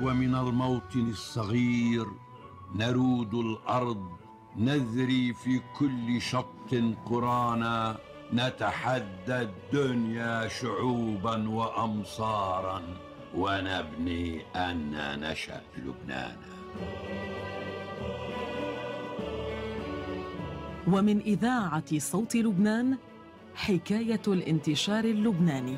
ومن الموطن الصغير نرود الارض نذري في كل شط قرانا نتحدى الدنيا شعوبا وامصارا ونبني ان نشا لبنانا ومن اذاعه صوت لبنان حكايه الانتشار اللبناني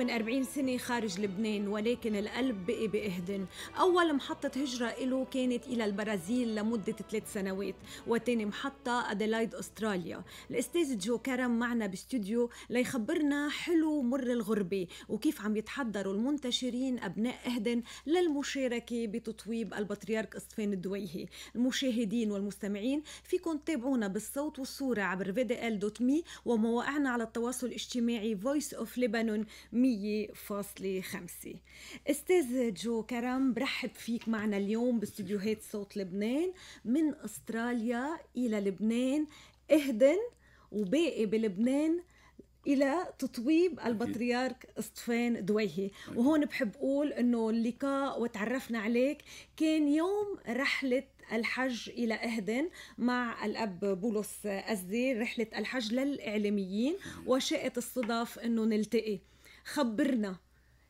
من 40 سنة خارج لبنان ولكن القلب بقي بإهدن أول محطة هجرة له كانت إلى البرازيل لمدة ثلاث سنوات وتاني محطة أديلايد أستراليا الأستاذ جو كرم معنا باستوديو ليخبرنا حلو مر الغربة وكيف عم يتحضروا المنتشرين أبناء إهدن للمشاركة بتطويب البطريرك إصفين الدويهي المشاهدين والمستمعين فيكم تتابعونا بالصوت والصورة عبر فيديال دوت مي ومواقعنا على التواصل الاجتماعي فويس اوف لبنان 100.5 استاذ جو كرم برحب فيك معنا اليوم باستديوهات صوت لبنان من استراليا الى لبنان اهدن وباقي بلبنان الى تطويب البطريرك اسطفان دويهي وهون بحب اقول انه اللقاء وتعرفنا عليك كان يوم رحله الحج الى اهدن مع الاب بولس أزدي رحله الحج للاعلاميين وشاءت الصدف انه نلتقي خبرنا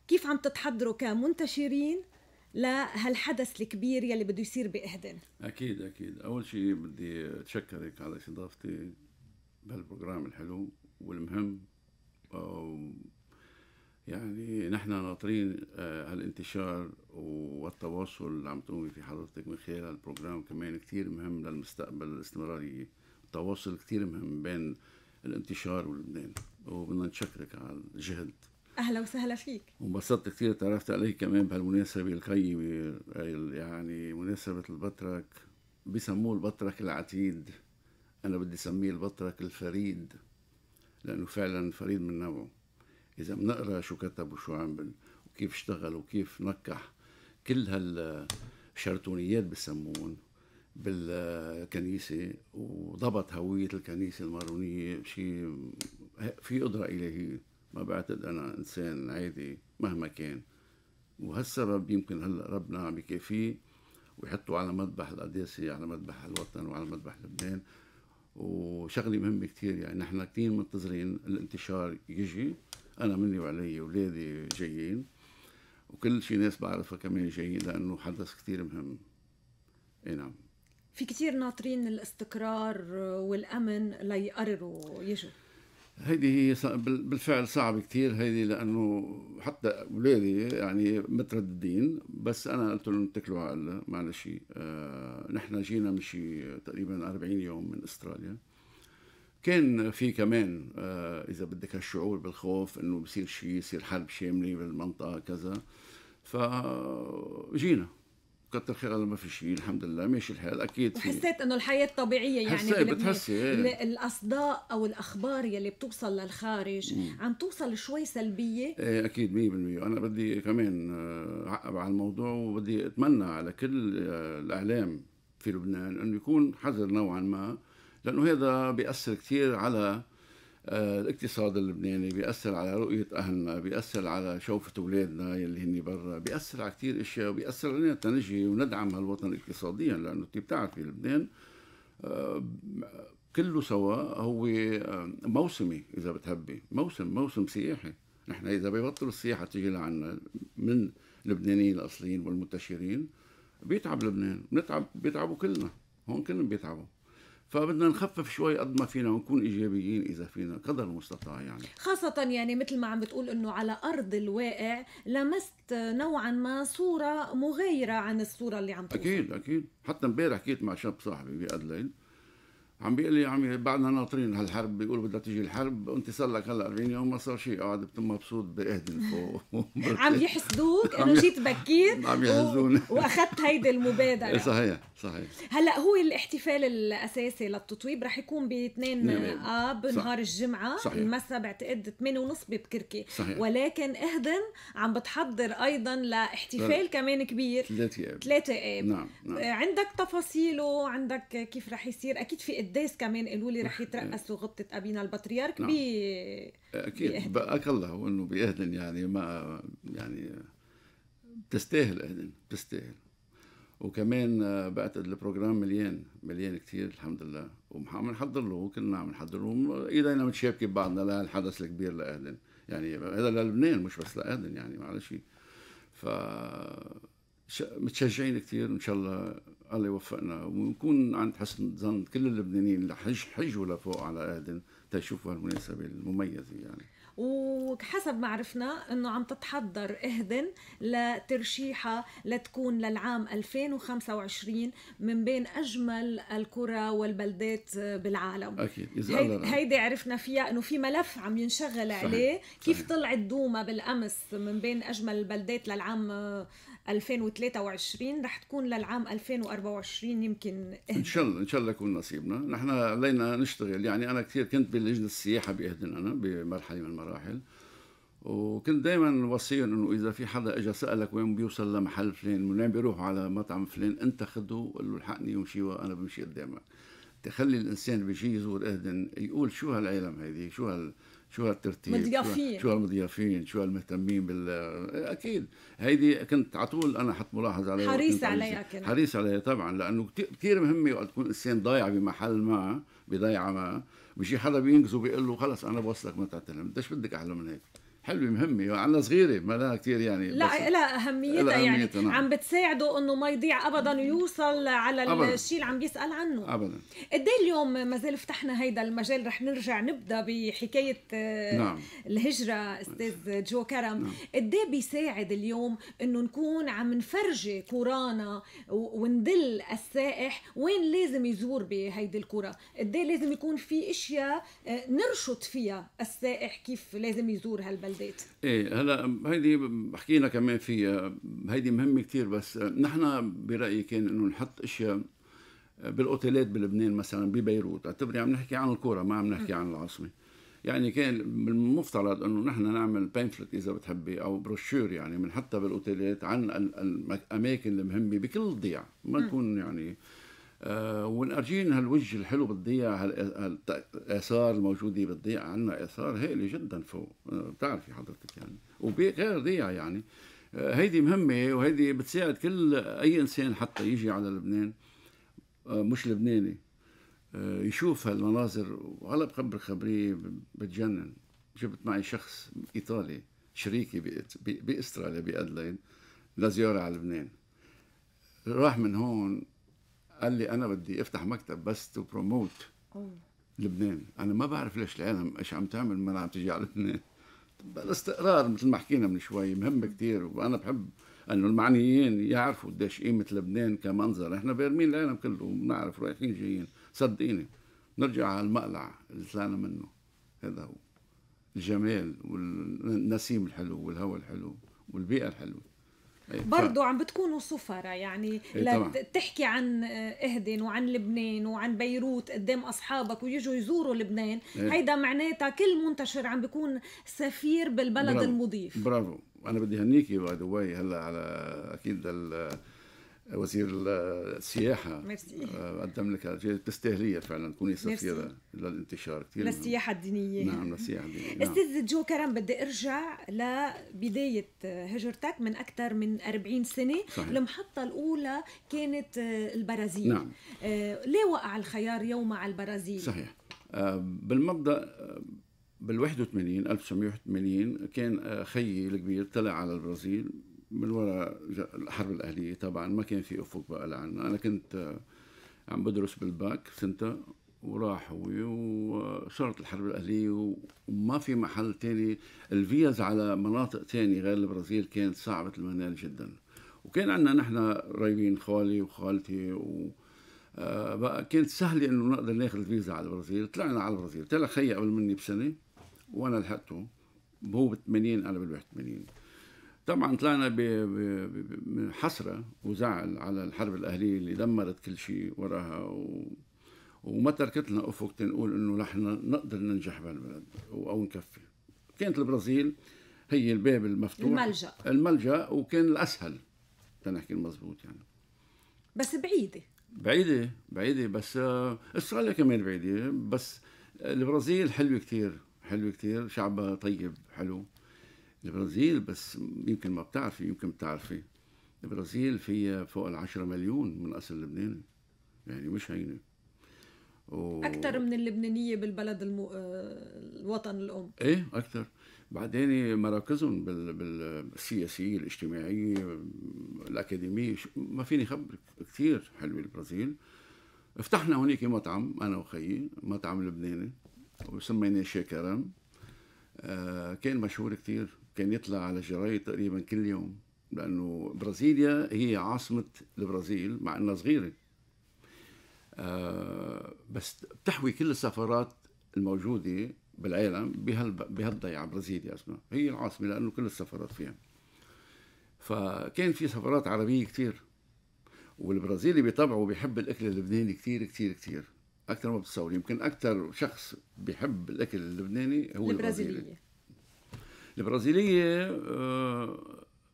كيف عم تتحضروا كمنتشرين لهالحدث الكبير يلي بده يصير باهدن اكيد اكيد اول شيء بدي اتشكرك على استضافتي بهالبروجرام الحلو والمهم يعني نحن ناطرين آه، هالانتشار والتواصل اللي عم تقومي في حضرتك من خلال البروجرام كمان كثير مهم للمستقبل الاستمرارية التواصل كثير مهم بين الانتشار ولبنان وبدنا نشكرك على الجهد اهلا وسهلا فيك وانبسطت كثير تعرفت عليك كمان بهالمناسبه القيمه يعني مناسبه البطرك بسموه البطرك العتيد انا بدي اسميه البطرك الفريد لانه فعلا فريد من نوعه اذا بنقرا شو كتب وشو عمل وكيف اشتغل وكيف نكح كل هالشرطونيات بسمون بالكنيسة وضبط هوية الكنيسة المارونية شيء في قدرة إلهية ما بعتقد أنا إنسان عادي مهما كان وهالسبب يمكن هلا ربنا عم يكافيه ويحطه على مذبح القداسي على مذبح الوطن وعلى مذبح لبنان وشغله مهمه كثير يعني نحن كثير منتظرين الانتشار يجي انا مني وعلي اولادي جايين وكل شيء ناس بعرفها كمان جايين لانه حدث كثير مهم اي نعم في كثير ناطرين الاستقرار والامن ليقرروا يجوا هيدي هي بالفعل صعب كثير هيدي لانه حتى اولادي يعني مترددين بس انا قلت لهم اتكلوا على معلش آه نحن جينا من تقريبا 40 يوم من استراليا كان في كمان آه اذا بدك هالشعور بالخوف انه بصير شيء يصير حرب شامله بالمنطقه كذا فجينا كتر خير ما في شيء الحمد لله ماشي الحال اكيد في وحسيت انه الحياه طبيعيه يعني حسيت بتحسي الاصداء او الاخبار يلي بتوصل للخارج مم. عم توصل شوي سلبيه ايه اكيد 100% انا بدي كمان آه، اعقب على الموضوع وبدي اتمنى على كل آه، الاعلام في لبنان انه يكون حذر نوعا ما لانه هذا بياثر كثير على آه، الاقتصاد اللبناني بيأثر على رؤية أهلنا بيأثر على شوفة أولادنا يلي هن برا بيأثر على كتير أشياء بيأثر علينا تنجي وندعم هالوطن اقتصاديا لأنه أنت بتعرفي لبنان آه، كله سوا هو آه، موسمي إذا بتحبي موسم موسم سياحي نحن إذا بيبطل السياحة تيجي لعنا من اللبنانيين الأصليين والمنتشرين بيتعب لبنان بنتعب بيتعبوا كلنا هون كلهم بيتعبوا فبدنا نخفف شوي قد ما فينا ونكون ايجابيين اذا فينا قدر المستطاع يعني خاصه يعني مثل ما عم بتقول انه على ارض الواقع لمست نوعا ما صوره مغايره عن الصوره اللي عم تقول اكيد اكيد حتى امبارح حكيت مع شاب صاحبي بادلين عم بيقول لي يا عمي بعدنا ناطرين هالحرب بيقولوا بدها تيجي الحرب انت صار لك هلا 40 يوم ما صار شيء قاعد مبسوط باهدن عم يحسدوك انه جيت بكير عم يحسدوني و... واخذت هيدي المبادره إيه، صحيح صحيح هلا هو الاحتفال الاساسي للتطويب رح يكون ب 2 اب نهار الجمعه صحيح. المساء بعتقد 8 ونص ببكركي صحيح. ولكن اهدن عم بتحضر ايضا لاحتفال كمان كبير 3 اب 3 اب نعم. نعم. عندك تفاصيله عندك كيف رح يصير اكيد في القداس كمان قالوا لي رح يترأسوا غبطة أبينا البطريرك نعم. بي أكيد بقاك الله إنه بيهدن يعني ما يعني بتستاهل أهدن بتستاهل وكمان بعت البروجرام مليان مليان كثير الحمد لله وعم نحضر له وكنا عم نحضر له ايدينا متشابكه ببعضنا للحدث الكبير لاهلن يعني هذا للبنان مش بس لاهلن يعني معلش ف متشجعين كثير ان شاء الله الله يوفقنا ونكون عند حسن ظن كل اللبنانيين اللي حج حجوا لفوق على ادن تشوفوا هالمناسبه المميزه يعني وحسب ما عرفنا انه عم تتحضر اهدن لترشيحها لتكون للعام 2025 من بين اجمل القرى والبلدات بالعالم اكيد هي... هيدي عرفنا فيها انه في ملف عم ينشغل صحيح. عليه كيف صحيح. طلعت دوما بالامس من بين اجمل البلدات للعام 2023 رح تكون للعام 2024 يمكن ان شاء الله ان شاء الله يكون نصيبنا نحن علينا نشتغل يعني انا كثير كنت بلجنه السياحه باهدن انا بمرحله من المراحل وكنت دائما وصيهم انه اذا في حدا اجى سالك وين بيوصل لمحل فلان من وين بيروحوا على مطعم فلان انت خده وقول له الحقني ومشي وانا بمشي قدامك تخلي الانسان بيجي يزور اهدن يقول شو هالعالم هذه شو هال شو هالترتيب مضيافين شو هالمضيافين شو هالمهتمين بال اكيد هيدي كنت على طول انا حط ملاحظه عليها حريص عليها كنت حريص عليها طبعا لانه كثير مهمه وقت تكون انسان ضايع بمحل ما بضيعه ما بيجي حدا بينقذه بيقول له خلص انا بوصلك ما تعتلم بدش بدك احلى من هيك حلوه مهمه وعنا صغيره ما لها كثير يعني لا لا اهميتها يعني نعم. عم بتساعده انه ما يضيع ابدا ويوصل على الشيء اللي عم يسال عنه ابدا قد إيه اليوم ما زال فتحنا هيدا المجال رح نرجع نبدا بحكايه آه، نعم. الهجره استاذ جو كرم نعم. إيه بيساعد اليوم انه نكون عم نفرجي كورانا وندل السائح وين لازم يزور بهيدي الكره قد إيه لازم يكون في اشياء آه، نرشد فيها السائح كيف لازم يزور هالبلد البيت ايه هلا هيدي حكينا كمان فيها هيدي مهمه كثير بس نحن برايي كان انه نحط اشياء بالاوتيلات بلبنان مثلا ببيروت اعتبري عم نحكي عن الكره ما عم نحكي م. عن العاصمه يعني كان المفترض انه نحن نعمل بامفلت اذا بتحبي او بروشور يعني بنحطها بالاوتيلات عن الاماكن المهمه بكل ضيع ما نكون يعني آه آه، والارجين هالوجه الحلو بالضيع هالاثار الموجوده بالضيع عندنا اثار هائله جدا فوق آه، بتعرفي حضرتك يعني وبغير ضيع يعني آه، هيدي مهمه وهيدي بتساعد كل اي انسان حتى يجي على لبنان مش لبناني يشوف هالمناظر وهلا بخبر خبريه بتجنن جبت معي شخص ايطالي شريكي باستراليا بادلين لزياره على لبنان راح من هون قال لي انا بدي افتح مكتب بس تو بروموت لبنان انا ما بعرف ليش العالم ايش عم تعمل ما عم تجي على لبنان الاستقرار مثل ما حكينا من شوي مهم كثير وانا بحب انه المعنيين يعرفوا قديش قيمه لبنان كمنظر احنا بارمين العالم كله بنعرف رايحين جايين صدقيني نرجع على المقلع اللي طلعنا منه هذا هو الجمال والنسيم الحلو والهواء الحلو والبيئه الحلوه إيه، برضو عم بتكونوا سفرة يعني إيه، تحكي عن اهدن وعن لبنان وعن بيروت قدام اصحابك ويجوا يزوروا لبنان إيه؟ هيدا معناتها كل منتشر عم بيكون سفير بالبلد برافو. المضيف برافو انا بدي هنيكي باي هلا على اكيد وزير السياحه ميرسي آه، قدم لك تستاهليه فعلا تكوني سفيره للانتشار كثير للسياحه الدينيه نعم للسياحه الدينيه نعم. استاذ جو كرم بدي ارجع لبدايه آه، هجرتك من اكثر من 40 سنه صحيح. المحطه الاولى كانت آه، البرازيل نعم ليه وقع الخيار يوم على البرازيل؟ صحيح بالمبدا بال 81 1981 كان خيي الكبير طلع على البرازيل من وراء الحرب الاهليه طبعا ما كان في افق بقى لعنا انا كنت آه، عم بدرس بالباك سنتها وراح وصارت الحرب الاهليه وما في محل تاني الفيز على مناطق تانية غير البرازيل كانت صعبه المنال جدا وكان عندنا نحن قريبين خالي وخالتي و آه، بقى كانت سهله انه نقدر ناخذ فيزا على البرازيل طلعنا على البرازيل طلع خيي قبل مني بسنه وانا لحقته هو ب 80 انا بال 81 طبعا طلعنا بحسرة وزعل على الحرب الأهلية اللي دمرت كل شيء وراها و... وما تركت لنا أفق تنقول إنه نحن نقدر ننجح بهالبلد أو نكفي كانت البرازيل هي الباب المفتوح الملجأ الملجأ وكان الأسهل تنحكي المزبوط يعني بس بعيدة بعيدة بعيدة بس آه، استراليا كمان بعيدة بس البرازيل حلوة كتير حلوة كتير شعبها طيب حلو البرازيل بس يمكن ما بتعرفي يمكن بتعرفي البرازيل فيها فوق العشرة مليون من أصل لبناني يعني مش هينة و... أكثر من اللبنانية بالبلد المو... آه، الوطن الأم إيه أكثر بعدين مراكزهم بال... بالسياسية الاجتماعية الأكاديمية ما فيني خبرك كثير حلوة البرازيل فتحنا هونيك مطعم أنا وخيي مطعم لبناني وسميناه شيكرم آه كان مشهور كثير كان يطلع على جرايد تقريبا كل يوم لانه برازيليا هي عاصمه البرازيل مع انها صغيره آه بس بتحوي كل السفارات الموجوده بالعالم بهال بهالضيعه برازيليا اسمها هي العاصمه لانه كل السفارات فيها فكان في سفارات عربيه كثير والبرازيلي بطبعه بيحب الاكل اللبناني كثير كثير كثير اكثر ما بتصور يمكن اكثر شخص بيحب الاكل اللبناني هو البرازيلي البرازيليه آه،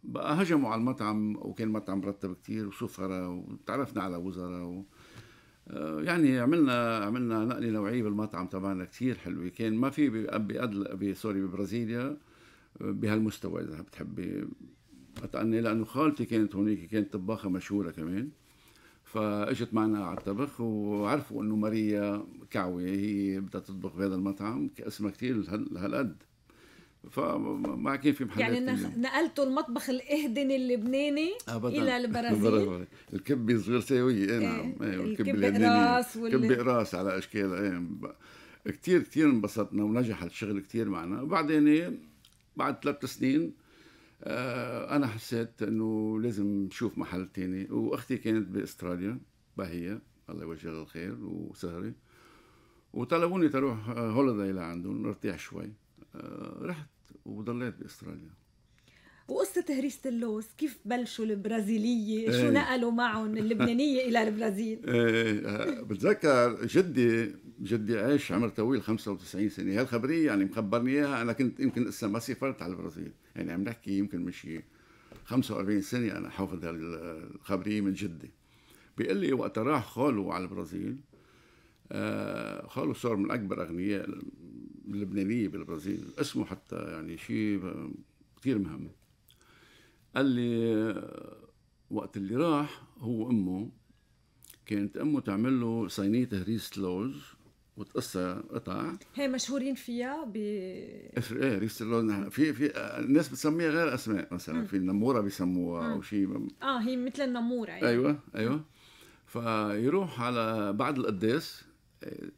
بقى هجموا على المطعم وكان المطعم مرتب كتير وسفراء وتعرفنا على وزراء و... آه، يعني عملنا عملنا نقله نوعيه بالمطعم تبعنا كثير حلوه كان ما في بأدل... سوري ببرازيليا بهالمستوى اذا بتحبي اتأني لانه خالتي كانت هونيك كانت طباخه مشهوره كمان فاجت معنا على الطبخ وعرفوا انه ماريا كعوي هي بدها تطبخ بهذا المطعم اسمها كثير هالقد فما كان في محلات يعني نقلتوا المطبخ الاهدني اللبناني أبداً. الى البرازيل الكبه صغير سيويه اي نعم ايه الكبه الكبه وال... راس على اشكال ايه كثير كثير انبسطنا ونجح الشغل كثير معنا وبعدين بعد ثلاث سنين آه انا حسيت انه لازم نشوف محل ثاني واختي كانت باستراليا بهية الله يوجهها الخير وسهري وطلبوني تروح هوليداي لعندهم نرتاح شوي رحت وضليت باستراليا وقصة هريسة اللوز كيف بلشوا البرازيلية إيه. شو نقلوا معهم اللبنانية إلى البرازيل إيه،, ايه بتذكر جدي جدي عايش عمر طويل 95 سنة هالخبرية يعني مخبرني إياها أنا كنت يمكن لسه ما سافرت على البرازيل يعني عم نحكي يمكن مشي 45 سنة أنا حافظ هالخبرية من جدي بيقول لي وقت راح خاله على البرازيل آه، خالو خاله صار من أكبر أغنياء اللبنانيه بالبرازيل اسمه حتى يعني شيء كثير مهم قال لي وقت اللي راح هو امه كانت امه تعمل له صينيه هريسه لوز وتقصها قطع هي مشهورين فيها ب ايه ريسه لوز في في الناس بتسميها غير اسماء مثلا في النموره بيسموها او شيء اه هي مثل النموره يعني. ايوه ايوه فيروح على بعد القداس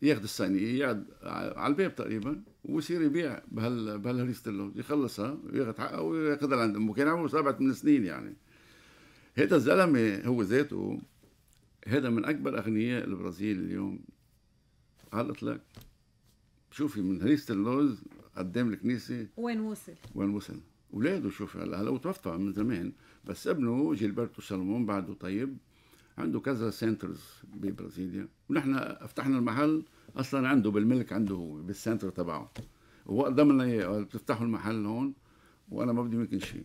ياخذ الصينيه يقعد على الباب تقريبا ويصير يبيع بهال بهالهريسه اللوز يخلصها وياخذ حقها وياخذها لعند امه كان عمره سبع ثمان سنين يعني هذا الزلمه هو ذاته هذا من اكبر اغنياء البرازيل اليوم على الاطلاق شوفي من هريسه اللوز قدام الكنيسه وين وصل وين وصل اولاده شوفي هلا هلا توفى من زمان بس ابنه جيلبرتو سلمون بعده طيب عنده كذا سنترز ببرازيليا ونحن فتحنا المحل اصلا عنده بالملك عنده هو بالسنتر تبعه وهو قدم لنا اياه بتفتحوا المحل هون وانا ما بدي منكم شيء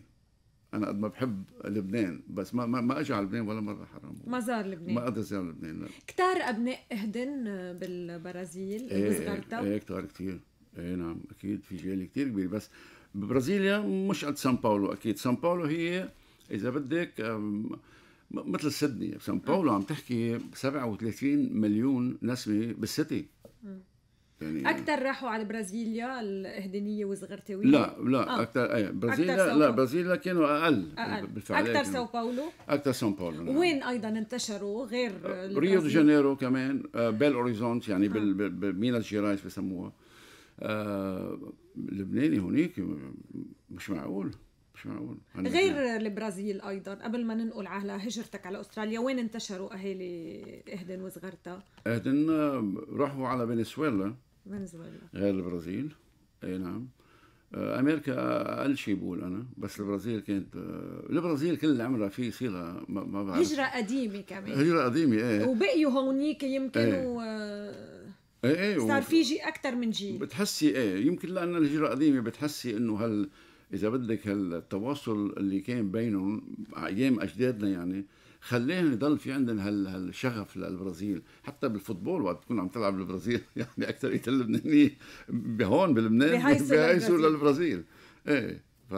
انا قد ما بحب لبنان بس ما ما, ما اجى على لبنان ولا مره حرام ما زار لبنان ما قدر زار لبنان كثار ابناء اهدن بالبرازيل ايه ايه كثار كثير ايه نعم اكيد في جيل كثير كبير بس ببرازيليا مش قد سان باولو اكيد سان باولو هي اذا بدك مثل سيدني سان باولو عم تحكي 37 مليون نسمه بالسيتي يعني اكثر راحوا على برازيليا الاهدينيه والصغرتاويه لا لا آه. اكثر اي برازيليا أكتر لا برازيليا كانوا اقل, أقل. بالفعل اكثر ساو باولو اكثر ساو باولو نعم. وين ايضا انتشروا غير آه، ريو دي جانيرو كمان آه، بيل اوريزونت يعني آه. بمينا جيرايس بسموها آه لبناني هونيك مش معقول شو معقول غير البرازيل ايضا قبل ما ننقل على هجرتك على استراليا وين انتشروا اهالي اهدن وصغرتا؟ اهدن آه، راحوا على فنزويلا فنزويلا غير البرازيل اي نعم آه، امريكا اقل شيء بقول انا بس البرازيل كانت البرازيل آه، كل اللي عمرها في صله ما بعرف هجره قديمه كمان هجره قديمه ايه وبقيوا هونيك يمكن ايه. و... ايه ايه صار في جي اكثر من جيل بتحسي ايه يمكن لان الهجره قديمه بتحسي انه هال اذا بدك هالتواصل اللي كان بينهم ايام اجدادنا يعني خلاهم يضل في عندهم هالشغف للبرازيل حتى بالفوتبول وقت تكون عم تلعب بالبرازيل يعني اكثريه اللبنانيه بهون بلبنان بهيسوا للبرازيل ايه ف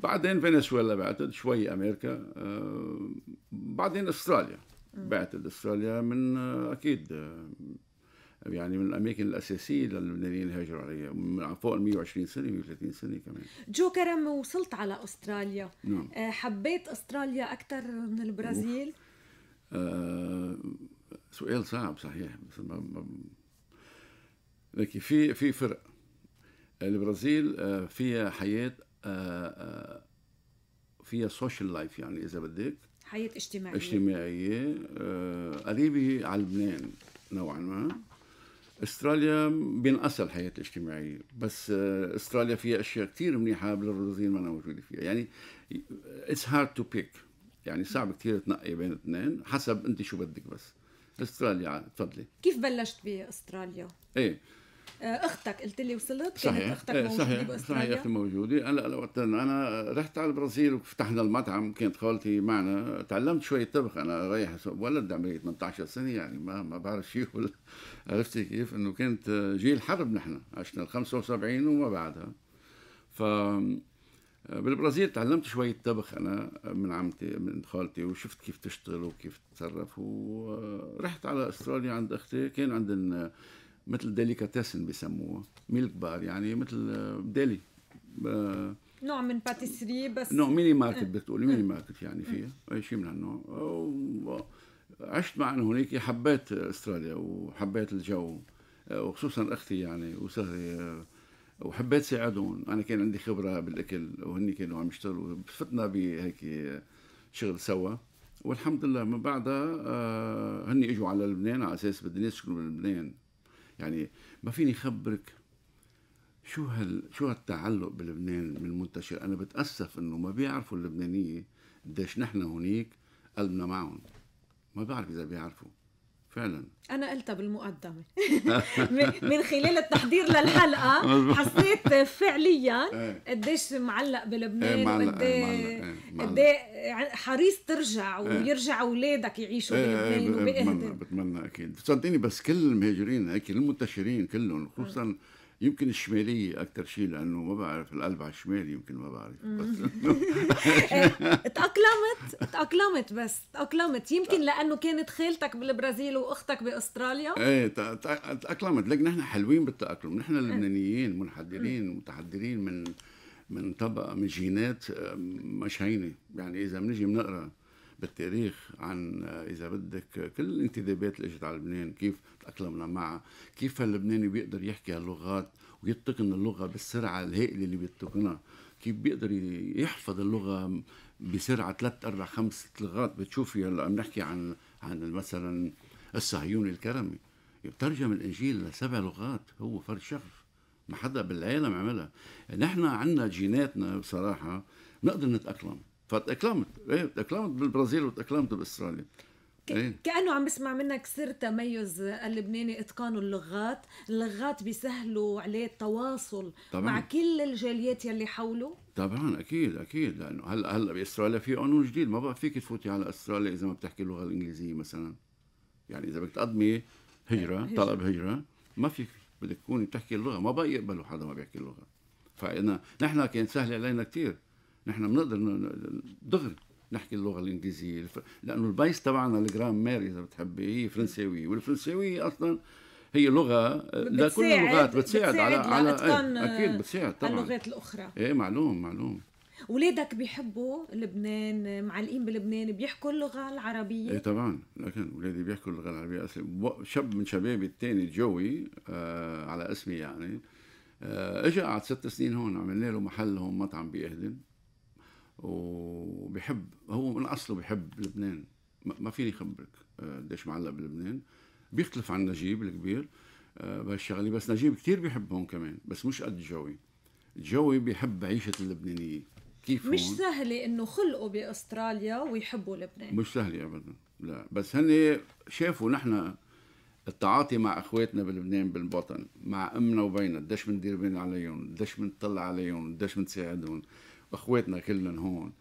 بعدين فنزويلا بعتد شوي امريكا آه، بعدين استراليا بعتد استراليا من آه، اكيد آه، يعني من الاماكن الاساسيه للبنانيين اللي هاجروا عليها من فوق ال 120 سنه 130 سنه كمان جو كرم وصلت على استراليا نعم. آه، حبيت استراليا اكثر من البرازيل؟ آه سؤال صعب صحيح بس ما ما لكن في في فرق البرازيل آه، فيها حياه آه، فيها سوشيال لايف يعني اذا بدك حياه اجتماعيه اجتماعيه قريبه على لبنان نوعا ما استراليا بينقصها الحياه الاجتماعيه بس آه، استراليا فيها اشياء كتير منيحه بالروزين ما موجوده فيها يعني it's hard to pick يعني صعب كتير تنقي بين اثنين حسب انت شو بدك بس استراليا تفضلي كيف بلشت باستراليا؟ ايه آه، اختك قلت لي وصلت صحيح. كانت اختك إيه، موجوده صحيح. باستراليا صحيح اختي موجوده هلا وقت انا رحت على البرازيل وفتحنا المطعم كانت خالتي معنا تعلمت شوي طبخ انا رايح ولد عمري 18 سنه يعني ما ما بعرف شيء ولا عرفتي كيف انه كانت جيل حرب نحن عشنا ال 75 وما بعدها ف بالبرازيل تعلمت شوية طبخ أنا من عمتي من خالتي وشفت كيف تشتغل وكيف تتصرف ورحت على أستراليا عند أختي كان عندنا مثل ديليكاتيسن بسموها ميلك بار يعني مثل ديلي آه، آه، نوع من باتيسري بس نوع ميني ماركت بتقولي ميني ماركت يعني آه. فيها اي شيء من هالنوع عشت معنا هناك حبيت استراليا وحبيت الجو وخصوصا اختي يعني وسهري وحبيت ساعدهم انا كان عندي خبره بالاكل وهن كانوا عم يشتغلوا فتنا بهيك شغل سوا والحمد لله من بعدها هن اجوا على لبنان على اساس بدنا يسكنوا بلبنان يعني ما فيني خبرك شو هال شو هالتعلق بلبنان المنتشر انا بتاسف انه ما بيعرفوا اللبنانيه قديش نحن هونيك قلبنا معهم ما بعرف اذا بيعرفوا فعلا انا قلتها بالمقدمه من خلال التحضير للحلقه حسيت فعليا إيه. قديش معلق بلبنان إيه، وقد إيه يعني حريص ترجع ويرجع اولادك يعيشوا بلبنان بتمنى بتمنى اكيد بتصدقيني بس كل المهاجرين هيك المنتشرين كلهم آه. خصوصا يمكن الشمالية أكثر شيء لأنه ما بعرف القلب على الشمال يمكن ما بعرف بس إيه، تأقلمت تأقلمت بس تأقلمت يمكن لأنه كانت خالتك بالبرازيل وأختك بأستراليا ايه تأقلمت لكن نحن حلوين بالتأقلم نحن اللبنانيين إيه. منحدرين متحدرين من من طبقة من جينات آه، مش هينة يعني إذا بنجي بنقرأ بالتاريخ عن آه، إذا بدك كل الانتدابات اللي اجت على لبنان كيف تأقلمنا معها كيف اللبناني بيقدر يحكي هاللغات ويتقن اللغة بالسرعة الهائلة اللي بيتقنها كيف بيقدر يحفظ اللغة بسرعة ثلاث أربع خمس لغات بتشوفي هلا عم نحكي عن عن مثلا الصهيوني الكرمي ترجم الإنجيل لسبع لغات هو فرد شغف ما حدا بالعالم عملها نحن عندنا جيناتنا بصراحة نقدر نتأقلم فتأقلمت ايه تأقلمت بالبرازيل وتأقلمت بأستراليا إيه؟ كانه عم بسمع منك سر تميز اللبناني اتقان اللغات اللغات بيسهلوا عليه التواصل طبعاً. مع كل الجاليات يلي حوله طبعا اكيد اكيد لانه هلا هلا باستراليا في قانون جديد ما بقى فيك تفوتي على استراليا اذا ما بتحكي اللغه الانجليزيه مثلا يعني اذا بدك تقدمي هجره هجر. طلب هجره ما فيك بدك تكوني بتحكي اللغه ما بقى يقبلوا حدا ما بيحكي اللغه فانا نحن كان سهل علينا كثير نحن بنقدر دغري نحكي اللغه الانجليزيه لانه البيس تبعنا الجرامير اذا بتحبي هي فرنساويه والفرنساويه اصلا هي لغه آه، لكل اللغات بتساعد, بتساعد على على ايه اكيد بتساعد طبعا اللغات الاخرى ايه معلوم معلوم ولادك بيحبوا لبنان معلقين بلبنان بيحكوا اللغه العربيه ايه طبعا لكن ولادي بيحكوا اللغه العربيه اصلا شاب من شبابي الثاني جوي آه على اسمي يعني آه اجى قعد ست سنين هون عملنا له محل هون مطعم باهدن وبيحب هو من اصله بيحب لبنان ما فيني خبرك آه، قديش معلق بلبنان بيختلف عن نجيب الكبير آه، بهالشغله بس نجيب كثير بيحبهم هون كمان بس مش قد جوي جوي بيحب عيشه اللبنانيه كيف مش سهله انه خلقوا باستراليا ويحبوا لبنان مش سهله ابدا لا بس هن شافوا نحن التعاطي مع اخواتنا بلبنان بالبطن مع امنا وبينا قديش بندير بين عليهم قديش بنطلع عليهم قديش بنساعدهم اخواتنا كلهم هون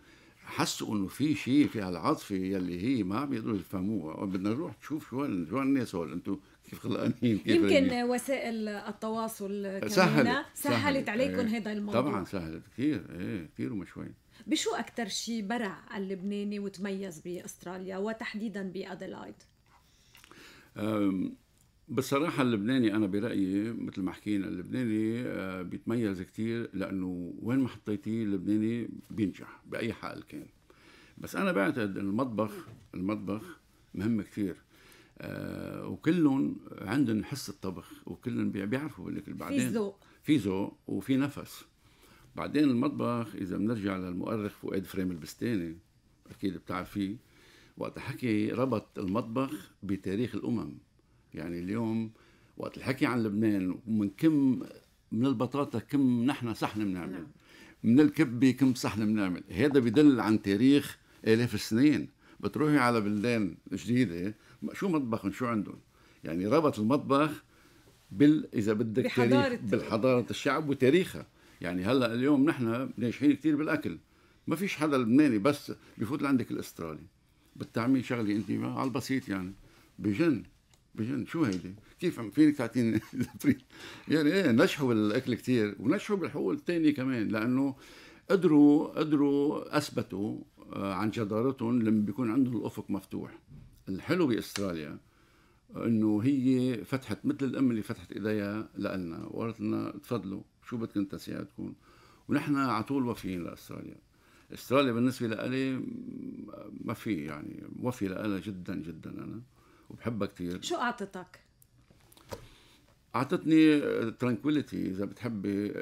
حسوا انه في شيء في هالعاطفه يلي هي ما عم يقدروا يفهموها بدنا نروح نشوف شو شو هالناس هول انتم كيف خلقانين كيف يمكن رأيك. وسائل التواصل سهلت سهلت, سهلت عليكم إيه. هذا الموضوع طبعا سهلت كثير ايه كثير وما شوي بشو اكثر شيء برع اللبناني وتميز باستراليا وتحديدا بادلايد؟ بصراحه اللبناني أنا برأيي مثل ما حكينا اللبناني آه، بيتميز كثير لأنه وين ما حطيتيه اللبناني بينجح بأي حال كان بس أنا بعتقد المطبخ المطبخ مهم كثير آه وكلهم عندهم حس الطبخ وكلهم بيعرفوا بالاكل بعدين في ذوق في ذوق وفي نفس بعدين المطبخ اذا بنرجع للمؤرخ فؤاد فريم البستاني اكيد بتعرفيه وقت حكي ربط المطبخ بتاريخ الامم يعني اليوم وقت الحكي عن لبنان ومن كم من البطاطا كم نحن صحن بنعمل نعم. من الكبه كم صحن بنعمل هذا بدل عن تاريخ الاف السنين بتروحي على بلدان جديده شو مطبخهم شو عندهم يعني ربط المطبخ بال اذا بدك بحضارة تاريخ بالحضاره الشعب وتاريخها يعني هلا اليوم نحن ناجحين كثير بالاكل ما فيش حدا لبناني بس بفوت لعندك الاسترالي بتعمل شغلي شغله انت على البسيط يعني بجن شو هيدي؟ كيف فينك تعطيني يعني ايه نجحوا بالاكل كثير ونجحوا بالحقوق الثانيه كمان لانه قدروا قدروا اثبتوا آه، عن جدارتهم لما بيكون عندهم الافق مفتوح الحلو باستراليا انه هي فتحت مثل الام اللي فتحت ايديها لنا وقالت لنا تفضلوا شو بدكم تساعدكم ونحن على طول وفيين لاستراليا استراليا بالنسبه لي ما في يعني وفي لها جدا جدا انا وبحبها كثير شو اعطتك؟ اعطتني ترانكويليتي آه، اذا بتحبي آه،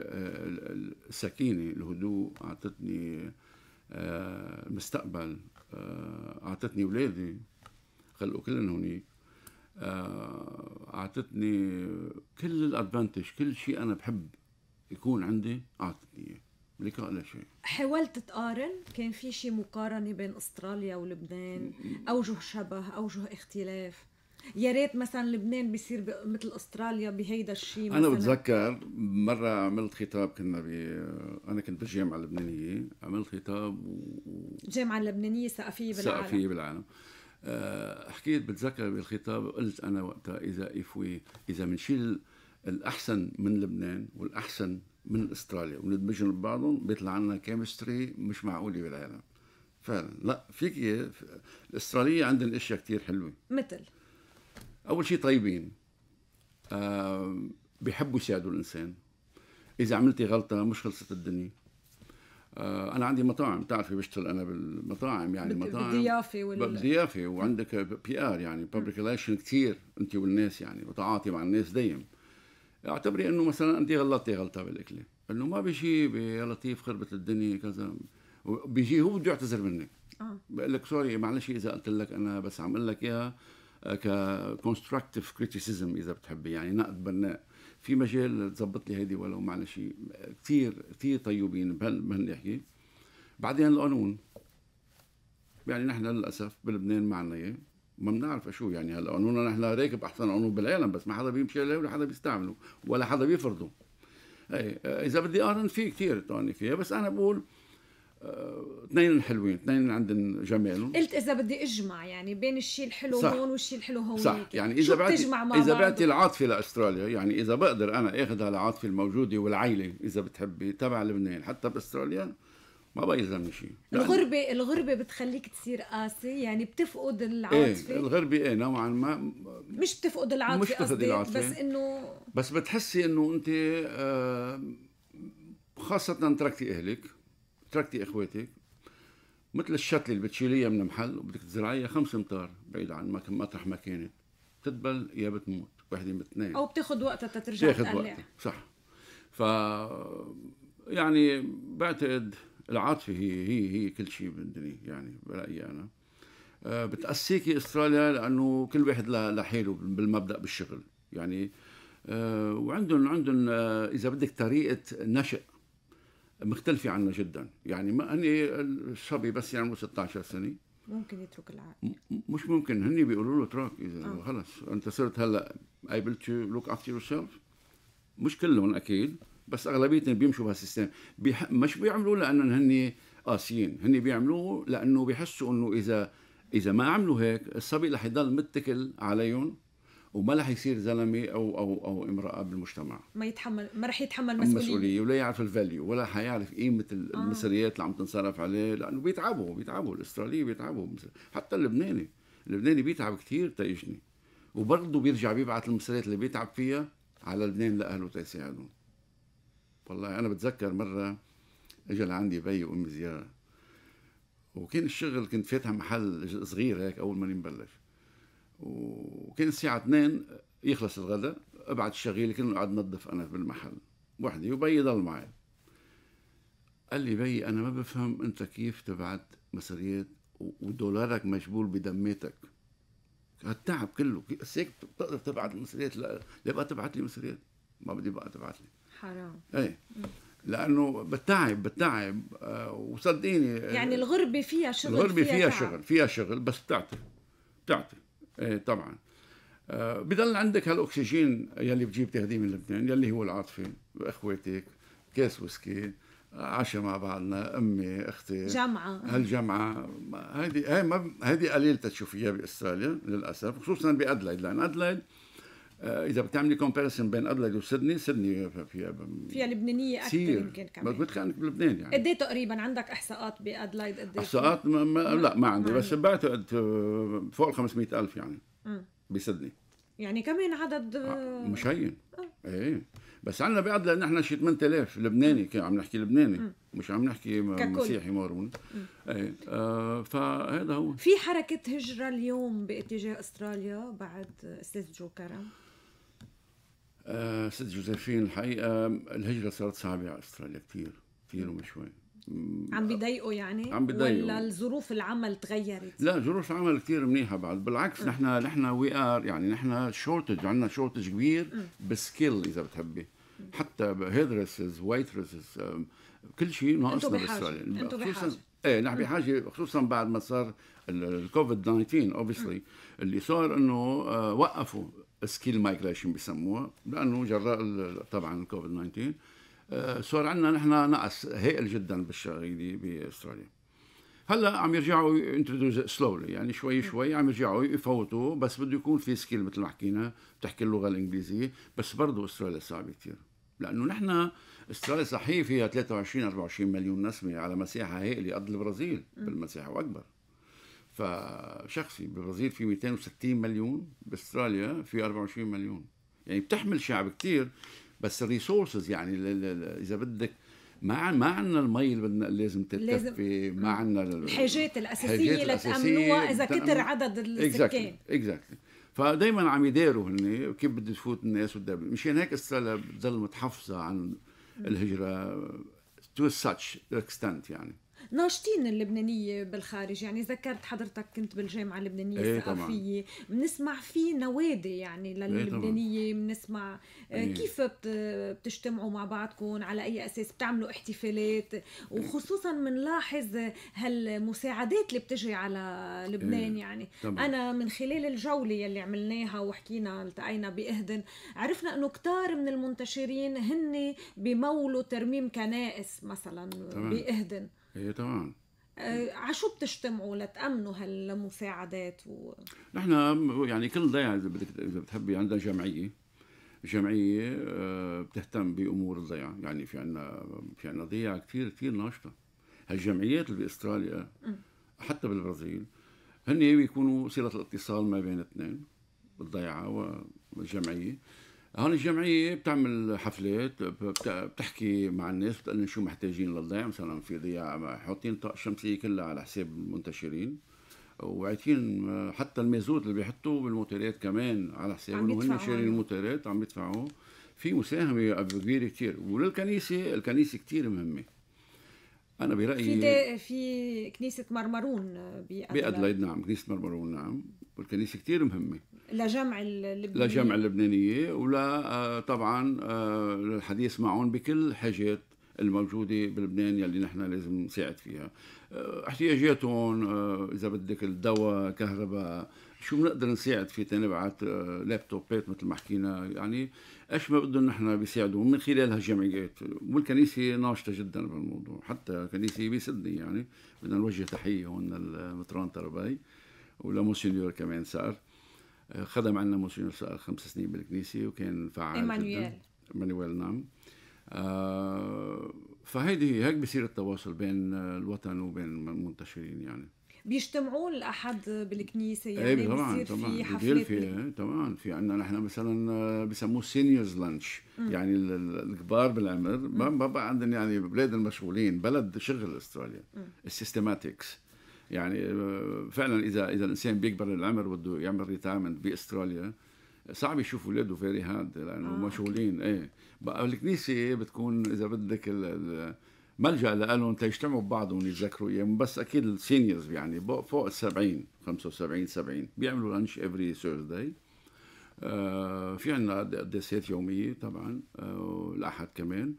السكينه الهدوء اعطتني المستقبل آه، اعطتني اولادي خلقوا كلهم هونيك اعطتني كل الادفانتج كل شيء انا بحب يكون عندي اعطتني اياه لقائنا شيء حاولت تقارن كان في شيء مقارنه بين استراليا ولبنان اوجه شبه اوجه اختلاف يا ريت مثلا لبنان بيصير مثل استراليا بهيدا الشيء انا بتذكر مره عملت خطاب كنا ب انا كنت بالجامعه اللبنانيه عملت خطاب و... جامعه اللبنانيه ثقافيه بالعالم ثقافيه بالعالم آه، حكيت بتذكر بالخطاب قلت انا وقتها اذا اذا بنشيل الاحسن من لبنان والاحسن من استراليا وندمجهم ببعضهم بيطلع لنا كيمستري مش معقوله بالعالم فعلا لا فيك إيه، الاستراليه عندهم اشياء كثير حلوه مثل اول شيء طيبين آه بيحبوا يساعدوا الانسان اذا عملتي غلطه مش خلصت الدنيا آه انا عندي مطاعم بتعرفي بشتغل انا بالمطاعم يعني مطاعم بالضيافه وال بالضيافه وعندك بي ار يعني بابليك ريليشن كثير انت والناس يعني وتعاطي مع الناس دايم اعتبري انه مثلا انت غلطتي غلطه بالاكله انه ما بيجي يا لطيف خربت الدنيا كذا بيجي هو بده يعتذر منك آه. بقول لك سوري معلش اذا قلت لك انا بس عم اقول لك اياها ككونستراكتيف آه، كريتيسيزم اذا بتحبي يعني نقد بناء في مجال تظبط لي هيدي ولو معلش كثير كثير طيبين بهالناحيه بعدين القانون يعني نحن للاسف بلبنان معنا اياه ما بنعرف شو يعني هلا قانوننا نحن راكب احسن قانون بالعالم بس ما حدا بيمشي عليه ولا حدا بيستعمله ولا حدا بيفرضه اي آه، اذا بدي اقارن في كثير تقارني فيها بس انا بقول آه، اثنين حلوين اثنين عندهم جمالهم قلت اذا بدي اجمع يعني بين الشيء الحلو صح. هون والشيء الحلو هون صح يعني اذا بعتي اذا بعتي العاطفه لاستراليا يعني اذا بقدر انا اخذ هالعاطفه الموجوده والعيله اذا بتحبي تبع لبنان حتى باستراليا ما بقى يلزمني شيء يعني الغربة الغربة بتخليك تصير قاسي يعني بتفقد العاطفة ايه الغربة ايه نوعا ما مش بتفقد العاطفة مش بتفقد العاطفة بس انه بس بتحسي انه انت آه خاصة تركتي اهلك تركتي اخواتك مثل الشتلة اللي بتشيليها من محل وبدك تزرعيها خمس امتار بعيد عن مطرح ما كانت بتدبل يا بتموت وحده من اثنين او بتاخذ وقتها تترجع بتاخذ وقتها صح ف يعني بعتقد العاطفه هي هي هي كل شيء بالدنيا يعني برايي انا آه، بتاسيكي استراليا لانه كل واحد لحاله بالمبدا بالشغل يعني آه، وعندهم عندهم آه، اذا بدك طريقه نشأ مختلفه عنا جدا يعني ما اني الصبي بس يعني 16 سنه ممكن يترك العائله مش ممكن هن بيقولوا له اترك اذا آه. خلص انت صرت هلا able to look after yourself مش كلهم اكيد بس اغلبيتهم بيمشوا بهالسيستم بيح... مش بيعملوا لانهم هن قاسيين هن بيعملوه لانه بيحسوا انه اذا اذا ما عملوا هيك الصبي رح يضل متكل عليهم وما رح يصير زلمه او او او امراه بالمجتمع ما يتحمل ما رح يتحمل مسؤوليه مسؤوليه ولا يعرف الفاليو ولا حيعرف قيمه آه. المصريات اللي عم تنصرف عليه لانه بيتعبوا بيتعبوا الاسترالي بيتعبوا حتى اللبناني اللبناني بيتعب كثير تيجني وبرضه بيرجع بيبعث المصريات اللي بيتعب فيها على لبنان لاهله تيساعدهم والله انا بتذكر مره اجى لعندي بي وامي زياره وكان الشغل كنت فاتح محل صغير هيك اول ما نبلش وكان الساعه 2 يخلص الغداء ابعد الشغيل كنا قاعد ننظف انا بالمحل وحدي وبي ضل معي قال لي بي انا ما بفهم انت كيف تبعت مصاريات ودولارك مشبول بدميتك هالتعب كله ساكت بتقدر تبعت المصريات لا ليه بقى تبعت لي مصريات ما بدي بقى تبعت لي حرام ايه لانه بتعب بتعب آه وصدقيني آه، يعني الغربه فيها شغل الغربه فيها, فيها شغل فيها شغل بس بتعطي بتعطي ايه طبعا آه بضل عندك هالاكسجين يلي بجيب تهديه من لبنان يلي هو العاطفه اخواتك كاس ويسكي عشاء مع بعضنا امي اختي جمعه هالجمعه هيدي هي ما هيدي قليل تشوفيها باستراليا للاسف خصوصا بادلايد لان ادلايد آه، اذا بتعملي كومباريسون بين ادلايد وسيدني سيدني فيها فيها لبنانيه اكثر يمكن كمان مثل انك بلبنان يعني, يعني. قد ايه تقريبا عندك احصاءات بادلايد قد ايه احصاءات ما, ما لا ما عندي بس بعتقد فوق ال 500000 يعني بسيدني يعني كمان عدد آه، آه، مش هين ايه بس عندنا بادلايد نحن شي 8000 لبناني عم نحكي لبناني م. مش عم نحكي مسيحي مارون ايه آه فهذا هو في حركه هجره اليوم باتجاه استراليا بعد استاذ جو كرم آه، ست جوزيفين الحقيقه الهجره صارت صعبه على استراليا كثير كثير ومش شوي عم بيضايقوا يعني؟ عم بيضايقوا ولا الظروف العمل تغيرت؟ لا ظروف العمل كثير منيحه بعد بالعكس م. آه. نحن نحن وي ار يعني نحن شورتج عندنا شورتج كبير آه. بالسكيل اذا بتحبي حتى هيدرسز وايترسز كل شيء ناقصنا باستراليا انتم بحاجه ايه نحن بحاجه خصوصا بعد ما صار الكوفيد 19 اوبسلي اللي صار انه وقفوا سكيل مايجريشن بسموها لانه جراء طبعا الكوفيد 19 آه، صار عندنا نحن نقص هائل جدا بالشغله باستراليا هلا عم يرجعوا انتروديوز سلولي يعني شوي شوي عم يرجعوا يفوتوا بس بده يكون في سكيل مثل ما حكينا بتحكي اللغه الانجليزيه بس برضه استراليا صعبه كثير لانه نحن استراليا صحيح فيها 23 24 مليون نسمه على مساحه هائله قد البرازيل بالمساحه واكبر فشخصي بالبرازيل في 260 مليون باستراليا في 24 مليون يعني بتحمل شعب كثير بس الريسورسز يعني اذا بدك ما ما عندنا المي اللي بدنا لازم تتكفي ما عندنا الحاجات الاساسيه لتامنوها اذا كتر عدد السكان اكزاكتلي فدائما عم يداروا هن كيف بده تفوت الناس والدبل مشان هيك استراليا بتضل متحفظه عن الهجره تو ساتش اكستنت يعني ناشطين اللبنانيه بالخارج يعني ذكرت حضرتك كنت بالجامعه اللبنانيه ايه الثقافيه بنسمع في نوادي يعني إيه، للبنانيه بنسمع آه، ايه. كيف بتجتمعوا مع بعضكم على اي اساس بتعملوا احتفالات إيه. وخصوصا بنلاحظ هالمساعدات اللي بتجي على لبنان ايه. يعني طبعا. انا من خلال الجوله يلي عملناها وحكينا التقينا باهدن عرفنا انه كتار من المنتشرين هن بيمولوا ترميم كنائس مثلا باهدن ايه طبعا آه، عشو بتجتمعوا لتأمنوا هالمساعدات و... نحن يعني كل ضيعة إذا بدك إذا بتحبي عندنا جمعية جمعية آه، بتهتم بأمور الضيعة يعني في عندنا في عندنا ضيعة كثير كثير ناشطة هالجمعيات اللي بأستراليا حتى بالبرازيل هن بيكونوا صلة الاتصال ما بين اثنين الضيعة والجمعية هون الجمعيه بتعمل حفلات بتحكي مع الناس بتقول شو محتاجين للضيع مثلا في ضياع حاطين طاقه شمسيه كلها على حساب المنتشرين وعايتين آه، حتى المازوت اللي بيحطوه بالموتورات كمان على حساب حسابهم وهن شارين الموتورات عم يدفعوا في مساهمه كبيره كثير وللكنيسه الكنيسه كثير مهمه انا برايي في في كنيسه مرمرون بأدلايد. بادلايد نعم كنيسه مرمرون نعم والكنيسه كثير مهمه لجمع اللبنانية لجمع اللبنانية ولا آه، طبعا للحديث آه، معهم بكل حاجات الموجودة بلبنان يلي نحن لازم نساعد فيها آه، احتياجاتهم إذا بدك الدواء كهرباء شو بنقدر نساعد فيه تنبعات لابتوبات مثل ما حكينا يعني ايش ما بدهم نحن بيساعدوا من خلال هالجمعيات والكنيسه ناشطه جدا بالموضوع حتى كنيسه بسدني يعني بدنا نوجه تحيه هون لمطران ترباي ولمونسيور كمان سار خدم عندنا مونسيور خمس سنين بالكنيسه وكان فعال ايمانويل ايمانويل نعم آه فهيدي هيك بصير التواصل بين الوطن وبين المنتشرين يعني بيجتمعوا الاحد بالكنيسه إيه، يعني ايه طبعا طبعا في حفلات في طبعا في عندنا نحن مثلا آه، بسموه سينيورز لانش يعني الكبار بالعمر ما بقى عندهم يعني بلاد المشغولين بلد شغل استراليا السيستماتكس يعني آه، فعلا اذا اذا الانسان بيكبر العمر بده يعمل ريتايرمنت باستراليا صعب يشوف اولاده فيري هاد لانه آه. مشغولين ايه بقى الكنيسه بتكون اذا بدك ملجا لهم تيجتمعوا ببعضهم يتذكروا اياهم بس اكيد السينيورز يعني فوق ال 70 75 70 بيعملوا لانش افري ثيرزداي في عندنا قداسات يوميه طبعا آه الاحد كمان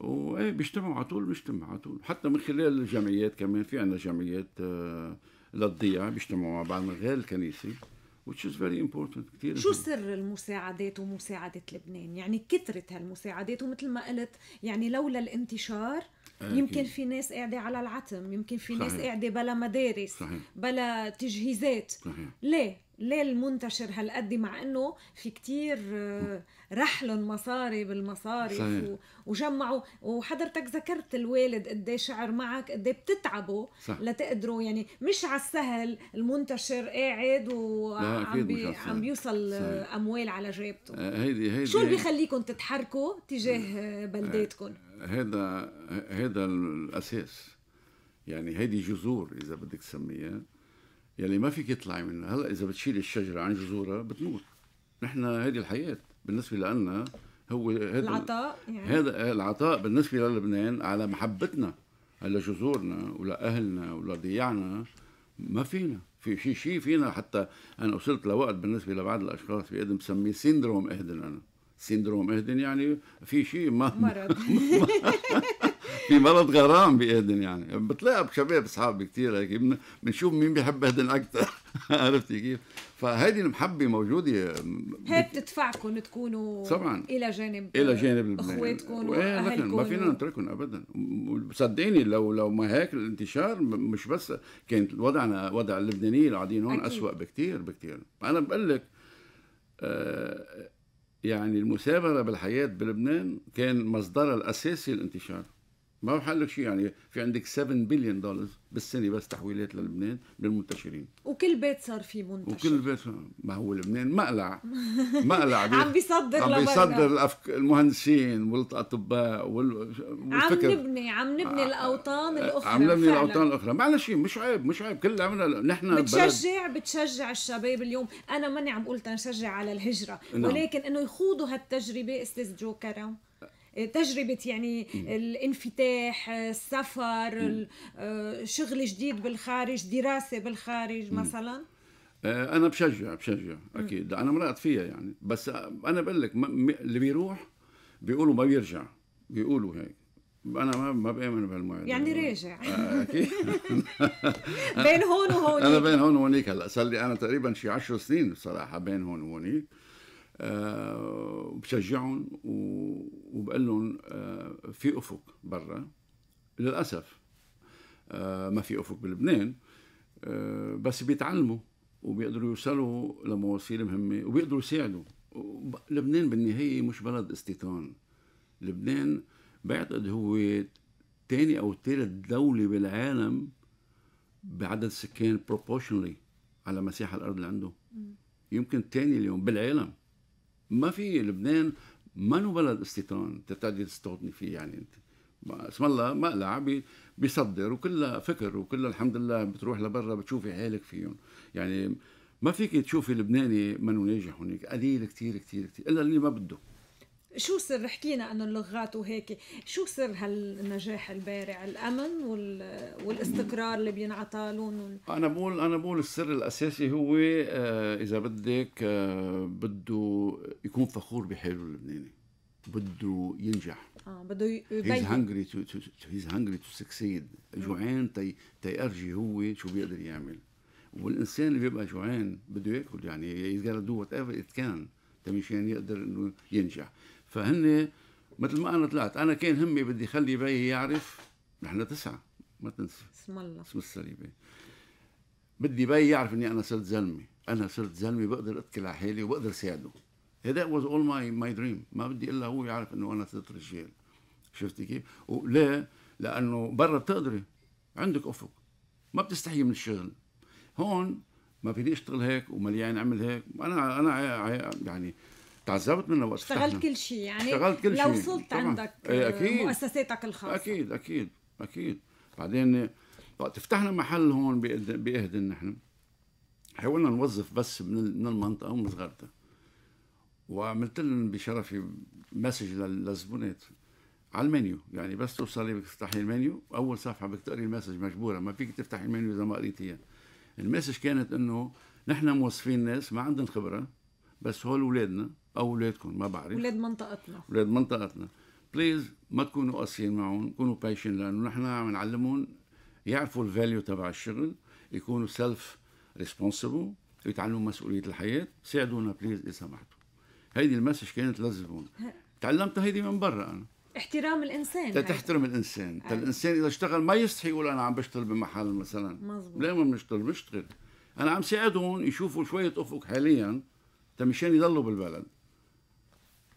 وايه بيجتمعوا على طول بيجتمعوا على طول حتى من خلال الجمعيات كمان في عندنا جمعيات آه، للضيع بيجتمعوا مع بعض من غير الكنيسه which is very important كثير شو سر المساعدات ومساعدة لبنان؟ يعني كثرة هالمساعدات ومثل ما قلت يعني لولا الانتشار أكيد. يمكن في ناس قاعدة على العتم، يمكن في صحيح. ناس قاعدة بلا مدارس، صحيح. بلا تجهيزات، صحيح. ليه؟ ليه المنتشر هالقد مع انه في كتير آه، رحلهم مصاري بالمصاري وجمعوا وحضرتك ذكرت الوالد قد شعر معك قد بتتعبوا صح. لتقدروا يعني مش على السهل المنتشر قاعد وعم بي عم بيوصل صحيح. اموال على جيبته آه، هيدي هيدي شو اللي بيخليكم تتحركوا تجاه آه، بلداتكم هذا هذا الاساس يعني هيدي جذور اذا بدك تسميها يلي يعني ما فيك تطلعي منها هلا اذا بتشيل الشجره عن جذورها بتموت نحن هذه الحياه بالنسبه لنا هو هذا العطاء يعني هذا العطاء بالنسبه للبنان على محبتنا لجذورنا ولاهلنا ولضياعنا ما فينا في شيء شيء فينا حتى انا وصلت لوقت بالنسبه لبعض الاشخاص بقدر بسميه سيندروم اهدن انا سيندروم اهدن يعني في شيء ما مرض في مرض غرام بيهدن يعني بتلاقى بشباب اصحابي كثير هيك بنشوف مين بيحب يهدن اكثر عرفتي كيف؟ فهيدي المحبه موجوده هي بتدفعكم تكونوا طبعا الى جانب الى جانب اخواتكم واهلكم ما فينا نتركهم ابدا صدقيني لو لو ما هيك الانتشار مش بس كانت وضعنا وضع اللبنانيين اللي قاعدين هون اسوء بكثير بكثير انا بقول لك آه يعني المثابره بالحياه بلبنان كان مصدرها الاساسي الانتشار ما بحل اقول لك شيء يعني في عندك 7 بليون دولار بالسنه بس تحويلات للبنان للمنتشرين وكل بيت صار فيه منتشر وكل بيت ما هو لبنان مقلع مقلع عم بيصدر عم بيصدر الأفك... المهندسين والاطباء وال... والفكر عم نبني عم نبني آه، الاوطان آه، الاخرى عم نبني الاوطان الاخرى معلش شيء مش عيب مش عيب كل عملنا نحن بتشجع بلد... بتشجع الشباب اليوم انا ماني عم قلت نشجع على الهجره نعم. ولكن انه يخوضوا هالتجربه استاذ جو كرم تجربه يعني الانفتاح السفر آه، شغل جديد بالخارج دراسه بالخارج مثلا آه، انا بشجع بشجع اكيد انا مرقت فيها يعني بس انا بقول لك اللي بيروح بيقولوا ما بيرجع بيقولوا هيك انا ما ما بامن بهالمعادله يعني راجع آه، اكيد بين هون وهونيك انا بين هون وهونيك هلا صار لي انا تقريبا شي 10 سنين بصراحه بين هون وهونيك آه، وبشجعهم وبقول لهم آه، في افق برا للاسف آه، ما في افق بلبنان بس بيتعلموا وبيقدروا يوصلوا لمواصيل مهمه وبيقدروا يساعدوا لبنان بالنهايه مش بلد استيطان لبنان بعتقد هو ثاني او ثالث دوله بالعالم بعدد السكان بروبوشنلي على مساحه الارض اللي عنده يمكن ثاني اليوم بالعالم ما في لبنان ما له بلد استيطان انت تستوطني فيه يعني انت اسم الله مقلع بيصدر وكلها فكر وكلها الحمد لله بتروح لبرا بتشوفي حالك فيهم يعني ما فيك تشوفي لبناني منو ناجح هناك قليل كثير كثير كثير الا اللي ما بده شو سر حكينا انه اللغات وهيك شو سر هالنجاح البارع الامن وال... والاستقرار اللي بينعطى لهم وال... انا بقول انا بقول السر الاساسي هو آه، اذا بدك آه، بده يكون فخور بحاله اللبناني بده ينجح اه بده يبين هيز هانجري تو هيز هانجري تو سكسيد جوعان تي تيأرجي هو شو بيقدر يعمل والانسان اللي بيبقى جوعان بده ياكل يعني he's دو وات ايفر ات كان مشان يقدر انه ينجح فهن مثل ما انا طلعت انا كان همي بدي خلي بيي يعرف نحن تسعه ما تنسى اسم الله اسم السليبي بدي بيي يعرف اني انا صرت زلمه انا صرت زلمه بقدر اتكل على حالي وبقدر ساعده هذا واز اول ماي ماي دريم ما بدي الا هو يعرف انه انا صرت رجال شفتي كيف؟ ولا لانه برا بتقدري عندك افق ما بتستحي من الشغل هون ما فيني اشتغل هيك ومليان اعمل هيك انا انا يعني تعذبت منها وقت اشتغلت كل شيء يعني اشتغلت كل شيء لو وصلت عندك إيه، أكيد. مؤسساتك الخاصه اكيد اكيد اكيد بعدين وقت آه، فتحنا محل هون باهدن نحن حاولنا نوظف بس من المنطقه ومن صغرتها وعملت لهم بشرفي مسج للزبونات على المنيو يعني بس توصلي بدك تفتحي المنيو اول صفحه بدك تقري المسج مجبوره ما فيك تفتحي المنيو اذا ما قريتيها المسج كانت انه نحن موظفين ناس ما عندهم خبره بس هول اولادنا او اولادكم ما بعرف اولاد منطقتنا اولاد منطقتنا بليز ما تكونوا قاسيين معهم كونوا بايشن لانه نحن عم نعلمهم يعرفوا الفاليو تبع الشغل يكونوا سيلف ريسبونسبل يتعلموا مسؤوليه الحياه ساعدونا بليز اذا سمحتوا هيدي المسج كانت لازمون تعلمتها هيدي من برا انا احترام الانسان تحترم الانسان أي. آه. الانسان اذا اشتغل ما يستحي يقول انا عم بشتغل بمحل مثلا مزبوط. لا ما بنشتغل بشتغل انا عم ساعدهم يشوفوا شويه افق حاليا تا مشان يضلوا بالبلد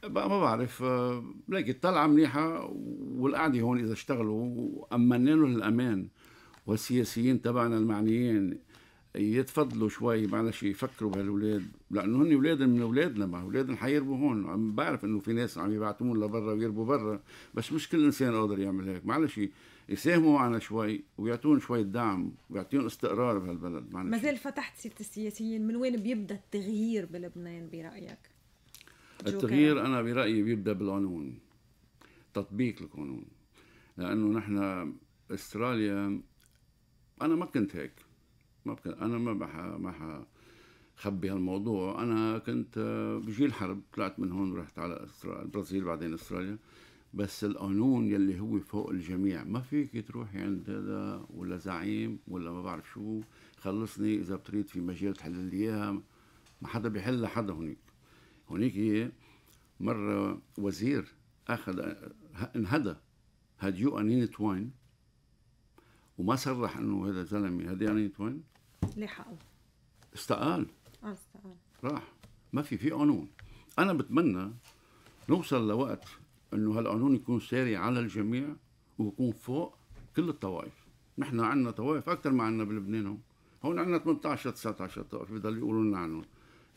بقى ما بعرف آه، لقيت طلعه منيحه والقعده هون اذا اشتغلوا وامنا لهم الامان والسياسيين تبعنا المعنيين يتفضلوا شوي معلش يفكروا بهالولاد لانه هن اولاد من اولادنا ما اولادنا حيربوا هون عم بعرف انه في ناس عم يبعتوهم لبرا ويربوا برا بس مش كل انسان قادر يعمل هيك معلش يساهموا معنا شوي ويعطون شوية دعم ويعطيون استقرار بهالبلد معنا زال فتحت سيرة السياسيين من وين بيبدا التغيير بلبنان برأيك؟ التغيير أنا برأيي بيبدا بالقانون تطبيق القانون لأنه نحن استراليا أنا ما كنت هيك ما بكنت أنا ما بح ما ح خبي هالموضوع أنا كنت بجيل حرب طلعت من هون ورحت على استراليا البرازيل بعدين استراليا بس القانون يلي هو فوق الجميع ما فيك تروحي عند هذا ولا زعيم ولا ما بعرف شو خلصني اذا بتريد في مجال تحل لي اياها ما حدا بيحل لحدا هنيك هنيك هي مره وزير اخذ انهدى هديو انين وين وما صرح انه هذا زلمه هدي انين وين لحقه استقال اه استقال راح ما في في قانون انا بتمنى نوصل لوقت انه هالقانون يكون ساري على الجميع ويكون فوق كل الطوائف نحن عندنا طوائف اكثر ما عندنا بلبنان هون هون عندنا 18 19 طائف بضل يقولوا لنا عنهم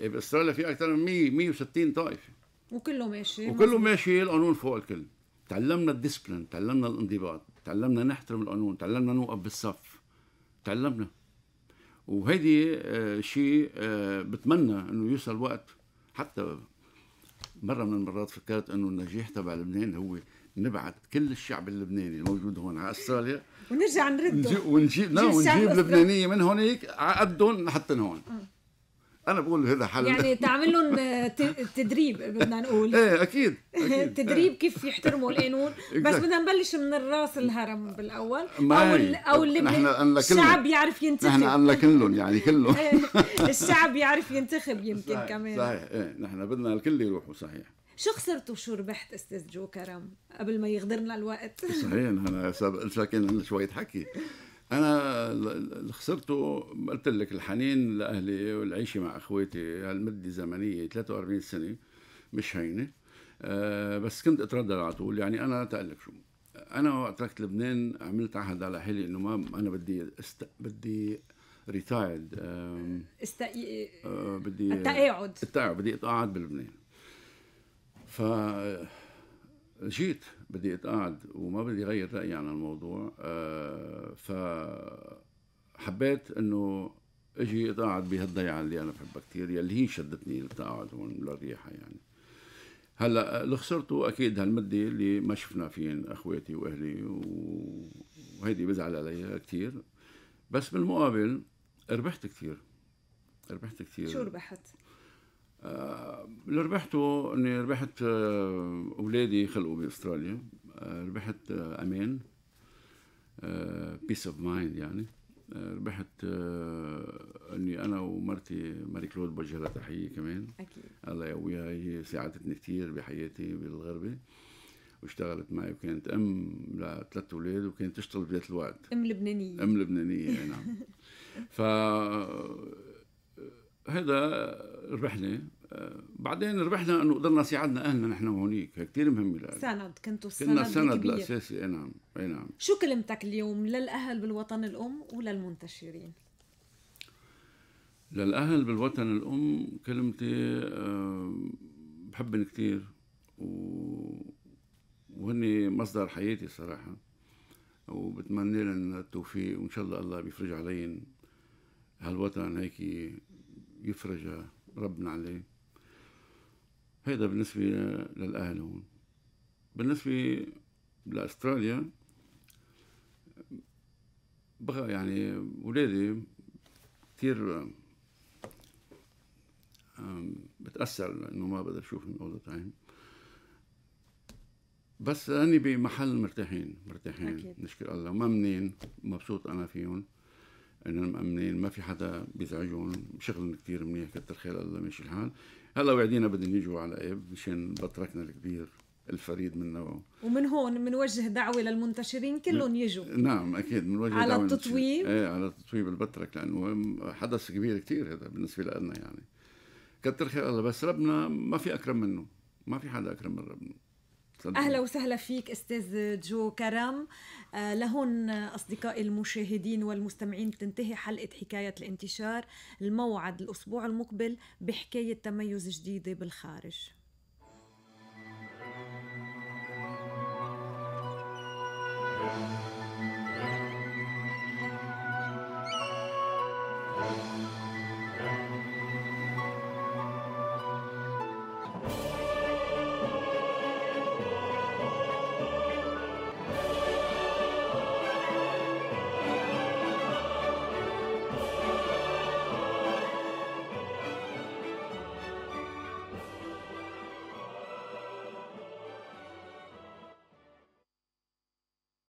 إيه، باستراليا في اكثر من 100 160 طائفه وكله ماشي وكله ماشي القانون فوق الكل تعلمنا الديسبلين تعلمنا الانضباط تعلمنا نحترم القانون تعلمنا نوقف بالصف تعلمنا وهيدي آه، شيء آه، بتمنى انه يوصل وقت حتى مرة من المرات فكرت أنه النجاح تبع لبنان هو نبعث كل الشعب اللبناني الموجود هون على استراليا ونرجع نرد ونجيب ونجيب لبنانيه من هونيك عقدهم نحطهم هون انا بقول هذا حل يعني تعمل لهم تدريب بدنا نقول ايه اكيد, أكيد. تدريب إيه. كيف يحترموا القانون بس بدنا نبلش من الراس الهرم بالاول او ال او اللي الشعب يعرف ينتخب نحن قلنا كلهم يعني كلهم إيه، الشعب يعرف ينتخب يمكن صحيح. كمان صحيح ايه نحن بدنا الكل يروحوا صحيح شو خسرت وشو ربحت استاذ جو كرم قبل ما يغدرنا الوقت؟ صحيح انا كان عندنا شويه حكي انا اللي خسرته قلت لك الحنين لاهلي والعيشه مع اخواتي هالمده الزمنيه 43 سنه مش هينه آه، بس كنت اتردد على طول يعني انا تقلك شو انا وقت تركت لبنان عملت عهد على حالي انه ما انا بدي است... بدي ريتايرد است... آه، بدي التقاعد التقاعد بدي اتقاعد بلبنان ف جيت بدي اتقعد وما بدي اغير رايي عن الموضوع آه، فحبيت انه اجي اتقعد بهالضيعه اللي انا بحبها كثير يلي هي شدتني للتقاعد هون للريحه يعني هلا اللي خسرته اكيد هالمده اللي ما شفنا فين اخواتي واهلي وهيدي بزعل عليها كثير بس بالمقابل ربحت كثير ربحت كثير شو ربحت؟ اللي آه، ربحته اني ربحت آه، اولادي خلقوا باستراليا آه، ربحت امان بيس اوف مايند يعني ربحت اني انا ومرتي ماري كلود بوجه لها تحيه كمان اكيد الله يقويها هي ساعدتني كثير بحياتي بالغربه واشتغلت معي وكانت ام لثلاث اولاد وكانت تشتغل بذات الوقت ام لبنانيه ام لبنانيه نعم ف هذا ربحني بعدين ربحنا انه قدرنا ساعدنا اهلنا نحن وهونيك كثير مهمه لأهل. سند كنتوا السند كنا السند الاساسي اي نعم اي نعم شو كلمتك اليوم للاهل بالوطن الام وللمنتشرين؟ للاهل بالوطن الام كلمتي بحبهم آه، بحبن كثير و... وهن مصدر حياتي صراحه وبتمنى لهم التوفيق وان شاء الله الله بيفرج عليهم هالوطن هيك يفرجها ربنا عليه هيدا بالنسبة للأهل هون بالنسبة لأستراليا بقى يعني ولادي كتير بتأثر إنه ما بقدر أشوفهم the time بس أني بمحل مرتاحين مرتاحين أكيد. نشكر الله ممنين مبسوط أنا فيهم انه مأمنين ما في حدا بيزعجهم شغل كثير منيح كتر خير الله ماشي الحال هلا وعدينا بدهم يجوا على اب مشان بطركنا الكبير الفريد من نوعه ومن هون بنوجه دعوه للمنتشرين كلهم يجوا نعم اكيد بنوجه إيه، على التطويب ايه على تطويب البترك لانه حدث كبير كثير هذا بالنسبه لنا يعني كتر خير الله بس ربنا ما في اكرم منه ما في حدا اكرم من ربنا اهلا وسهلا فيك استاذ جو كرم آه اصدقائي المشاهدين والمستمعين تنتهي حلقه حكايه الانتشار الموعد الاسبوع المقبل بحكايه تميز جديده بالخارج thank you